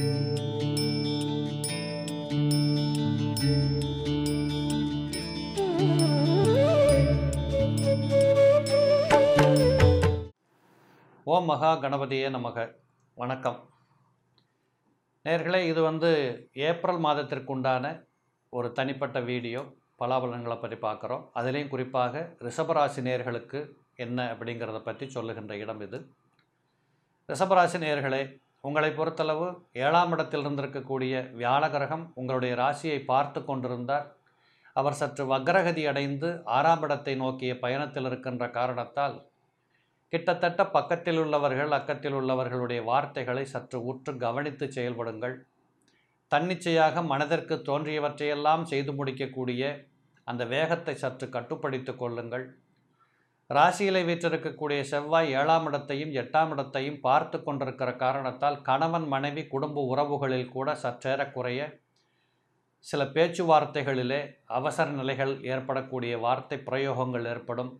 ஓம் மகா கணபதியே நமக வணக்கம் நேர்களே இது வந்து ஏப்ரல் மாதத்திற்குண்டான ஒரு தனிப்பட்ட வீடியோ பலாபலன்களை பற்றி பார்க்குறோம் அதுலேயும் குறிப்பாக ரிஷபராசி நேர்களுக்கு என்ன அப்படிங்கிறத பற்றி சொல்லுகின்ற இடம் இது ரிஷபராசி நேர்களே உங்களை பொறுத்தளவு ஏழாம் இடத்தில் இருந்திருக்கக்கூடிய வியாழ கிரகம் உங்களுடைய ராசியை பார்த்து கொண்டிருந்தார் அவர் சற்று வக்ரகதி அடைந்து ஆறாம் இடத்தை நோக்கிய பயணத்தில் இருக்கின்ற காரணத்தால் கிட்டத்தட்ட பக்கத்தில் உள்ளவர்கள் அக்கத்தில் உள்ளவர்களுடைய வார்த்தைகளை சற்று உற்று கவனித்து செயல்படுங்கள் தன்னிச்சையாக மனதிற்கு தோன்றியவற்றையெல்லாம் செய்து முடிக்கக்கூடிய அந்த வேகத்தை சற்று கட்டுப்படுத்திக் கொள்ளுங்கள் ராசியிலை வீற்றிருக்கக்கூடிய செவ்வாய் ஏழாம் இடத்தையும் எட்டாம் இடத்தையும் பார்த்து கொண்டிருக்கிற காரணத்தால் கணவன் மனைவி குடும்ப உறவுகளில் கூட சற்றேறக்குறைய சில பேச்சுவார்த்தைகளிலே அவசர நிலைகள் ஏற்படக்கூடிய வார்த்தை பிரயோகங்கள் ஏற்படும்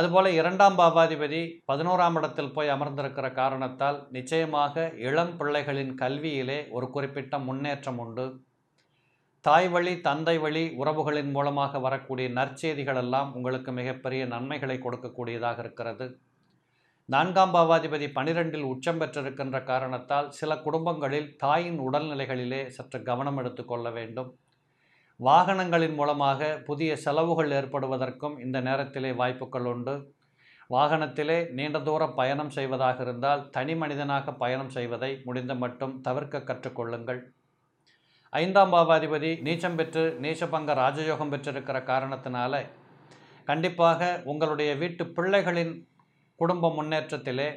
அதுபோல் இரண்டாம் பாவாதிபதி பதினோராம் இடத்தில் போய் அமர்ந்திருக்கிற காரணத்தால் நிச்சயமாக இளம் பிள்ளைகளின் கல்வியிலே ஒரு குறிப்பிட்ட முன்னேற்றம் உண்டு தாய் வழி தந்தை வழி உறவுகளின் மூலமாக வரக்கூடிய நற்செய்திகள் எல்லாம் உங்களுக்கு மிகப்பெரிய நன்மைகளை கொடுக்கக்கூடியதாக இருக்கிறது நான்காம் பாவாதிபதி பனிரெண்டில் உச்சம் பெற்றிருக்கின்ற காரணத்தால் சில குடும்பங்களில் தாயின் உடல்நிலைகளிலே சற்று கவனம் எடுத்துக்கொள்ள வேண்டும் வாகனங்களின் மூலமாக புதிய செலவுகள் ஏற்படுவதற்கும் இந்த நேரத்திலே வாய்ப்புகள் உண்டு வாகனத்திலே நீண்ட தூர பயணம் செய்வதாக இருந்தால் தனி மனிதனாக பயணம் செய்வதை முடிந்த மட்டும் தவிர்க்க கற்றுக்கொள்ளுங்கள் ஐந்தாம் பாவாதிபதி நீச்சம் பெற்று நீச்சபங்க ராஜயோகம் பெற்றிருக்கிற காரணத்தினால கண்டிப்பாக உங்களுடைய வீட்டு பிள்ளைகளின் குடும்ப முன்னேற்றத்திலே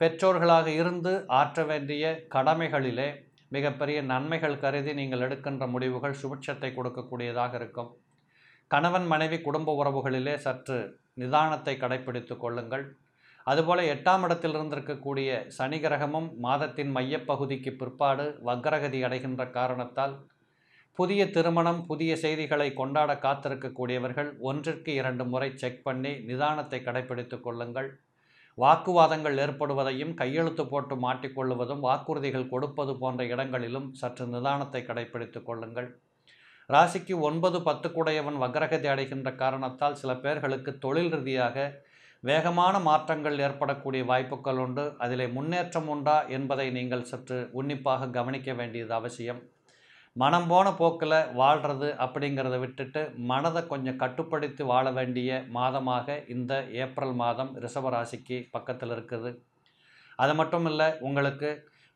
பெற்றோர்களாக இருந்து ஆற்ற வேண்டிய கடமைகளிலே மிகப்பெரிய நன்மைகள் கருதி நீங்கள் எடுக்கின்ற முடிவுகள் சுபிட்சத்தை கொடுக்கக்கூடியதாக இருக்கும் கணவன் மனைவி குடும்ப உறவுகளிலே சற்று நிதானத்தை கடைப்பிடித்து கொள்ளுங்கள் அதுபோல் எட்டாம் இடத்தில் இருந்திருக்கக்கூடிய சனி கிரகமும் மாதத்தின் மையப்பகுதிக்கு பிற்பாடு வக்ரகதி அடைகின்ற காரணத்தால் புதிய திருமணம் புதிய செய்திகளை கொண்டாட காத்திருக்கக்கூடியவர்கள் ஒன்றிற்கு இரண்டு முறை செக் பண்ணி நிதானத்தை கடைபிடித்துக் கொள்ளுங்கள் வாக்குவாதங்கள் ஏற்படுவதையும் கையெழுத்து போட்டு மாட்டிக்கொள்வதும் வாக்குறுதிகள் கொடுப்பது போன்ற இடங்களிலும் சற்று நிதானத்தை கடைபிடித்துக் கொள்ளுங்கள் ராசிக்கு ஒன்பது பத்துக்குடையவன் வக்ரகதி அடைகின்ற காரணத்தால் சில பேர்களுக்கு தொழில் ரீதியாக வேகமான மாற்றங்கள் ஏற்படக்கூடிய வாய்ப்புகள் உண்டு அதில் முன்னேற்றம் உண்டா என்பதை நீங்கள் சற்று உன்னிப்பாக கவனிக்க வேண்டியது அவசியம் மனம் போன போக்கில் வாழ்கிறது அப்படிங்கிறத விட்டுட்டு மனதை கொஞ்சம் கட்டுப்படுத்தி வாழ வேண்டிய மாதமாக இந்த ஏப்ரல் மாதம் ரிஷபராசிக்கு பக்கத்தில் இருக்குது அது மட்டும் இல்லை உங்களுக்கு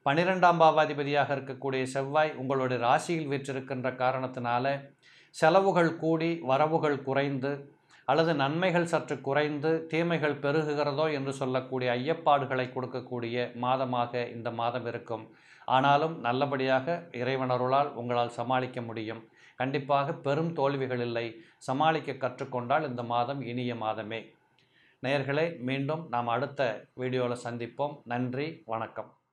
பனிரெண்டாம் பாவாதிபதியாக இருக்கக்கூடிய செவ்வாய் உங்களுடைய ராசியில் வீற்றிருக்கின்ற காரணத்தினால செலவுகள் கூடி வரவுகள் குறைந்து அல்லது நன்மைகள் சற்று குறைந்து தீமைகள் பெருகுகிறதோ என்று சொல்லக்கூடிய ஐயப்பாடுகளை கொடுக்கக்கூடிய மாதமாக இந்த மாதம் இருக்கும் ஆனாலும் நல்லபடியாக இறைவனருளால் உங்களால் சமாளிக்க முடியும் கண்டிப்பாக பெரும் தோல்விகள் இல்லை சமாளிக்க கற்றுக்கொண்டால் இந்த மாதம் இனிய மாதமே நேர்களை மீண்டும் நாம் அடுத்த வீடியோவில் சந்திப்போம் நன்றி வணக்கம்